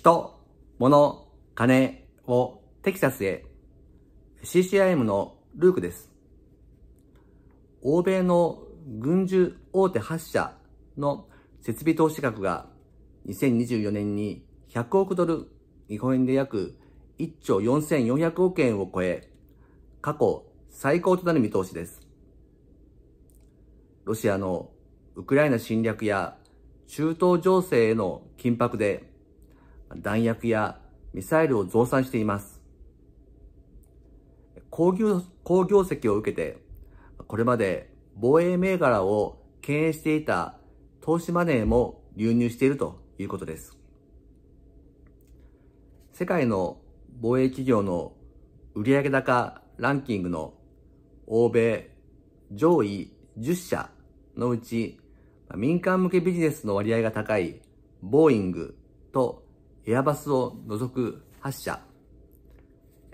人、物、金をテキサスへ。CCIM のルークです。欧米の軍需大手8社の設備投資額が2024年に100億ドル、日本円で約1兆4400億円を超え、過去最高となる見通しです。ロシアのウクライナ侵略や中東情勢への緊迫で弾薬やミサイルを増産しています。工業、工業績を受けて、これまで防衛銘柄を経営していた投資マネーも流入しているということです。世界の防衛企業の売上高ランキングの欧米上位10社のうち民間向けビジネスの割合が高いボーイングとエアバスを除く8社、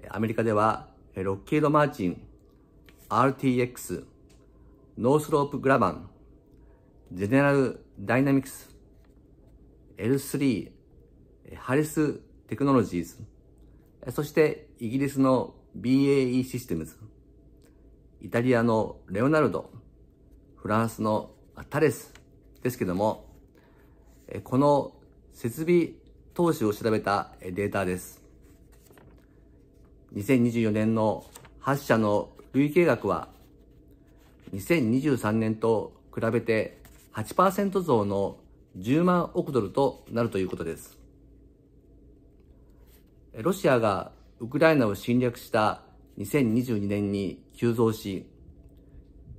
アメリカではロッキード・マーチン、RTX、ノースロープ・グラバン、ジェネラル・ダイナミクス、L3、ハリス・テクノロジーズ、そしてイギリスの BAE システムズ、イタリアのレオナルド、フランスのタレスですけども、この設備投資を調べたデータです。2024年の8社の累計額は、2023年と比べて8%増の10万億ドルとなるということです。ロシアがウクライナを侵略した2022年に急増し、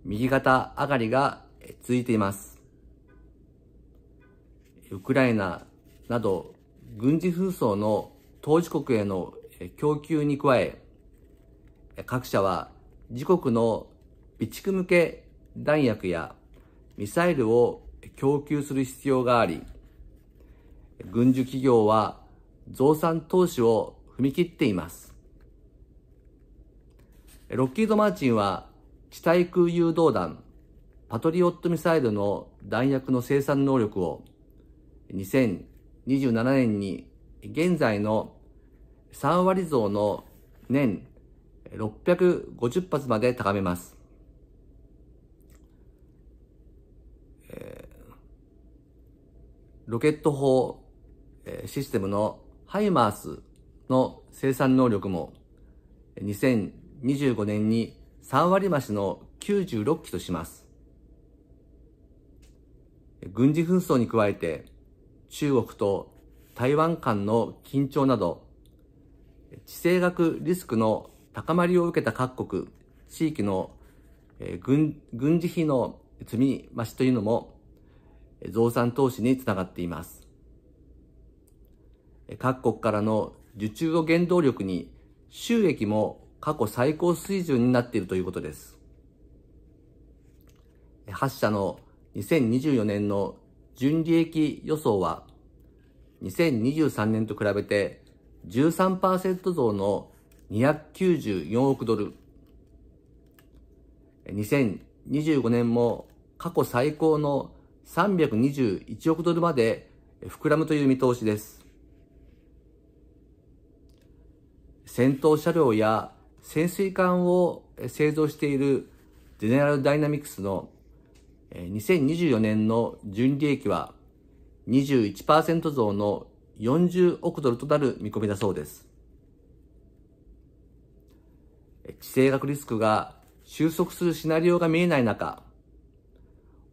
右肩上がりが続いています。ウクライナなど軍事紛争の当事国への供給に加え、各社は自国の備蓄向け弾薬やミサイルを供給する必要があり、軍需企業は増産投資を踏み切っています。ロッキード・マーチンは地対空誘導弾パトリオットミサイルの弾薬の生産能力を2 0 27年に現在の3割増の年650発まで高めます。ロケット砲システムのハイマースの生産能力も2025年に3割増しの96機とします。軍事紛争に加えて中国と台湾間の緊張など、地政学リスクの高まりを受けた各国、地域の、軍軍事費の積み増しというのも増産投資につながっています。各国からの受注を原動力に収益も過去最高水準になっているということです。8社の2024年の純利益予想は、2023年と比べて13%増の294億ドル。2025年も過去最高の321億ドルまで膨らむという見通しです。戦闘車両や潜水艦を製造しているゼネラルダイナミクスの2024年の純利益は21%増の40億ドルとなる見込みだそうです。地政学リスクが収束するシナリオが見えない中、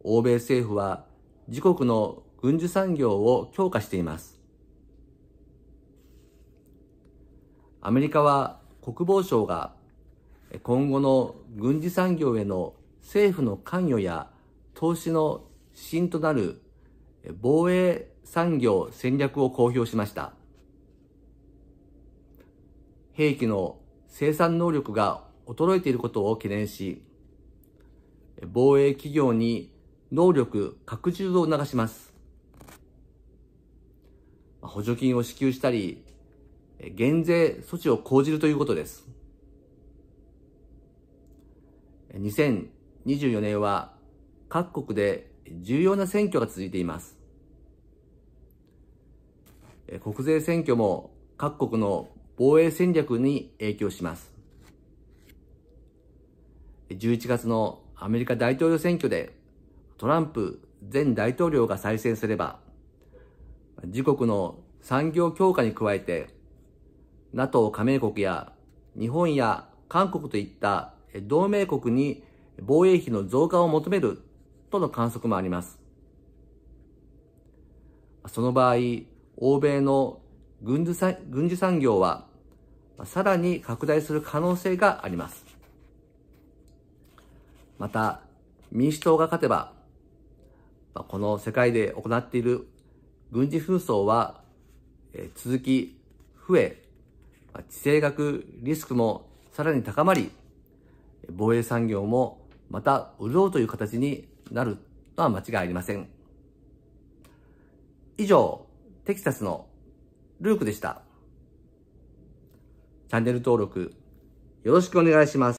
欧米政府は自国の軍需産業を強化しています。アメリカは国防省が今後の軍事産業への政府の関与や投資の指針となる防衛産業戦略を公表しました。兵器の生産能力が衰えていることを懸念し、防衛企業に能力拡充を促します。補助金を支給したり、減税措置を講じるということです。2024年は各国で重要な選挙が続いています。国税選挙も各国の防衛戦略に影響します。11月のアメリカ大統領選挙でトランプ前大統領が再選すれば、自国の産業強化に加えて、NATO 加盟国や日本や韓国といった同盟国に防衛費の増加を求めるとの観測もあります。その場合、欧米の軍事軍産業は、さらに拡大する可能性があります。また、民主党が勝てば、この世界で行っている軍事紛争は、続き増え、地政学リスクもさらに高まり、防衛産業もまた潤うという形になるのは間違いありません。以上、テキサスのルークでした。チャンネル登録よろしくお願いします。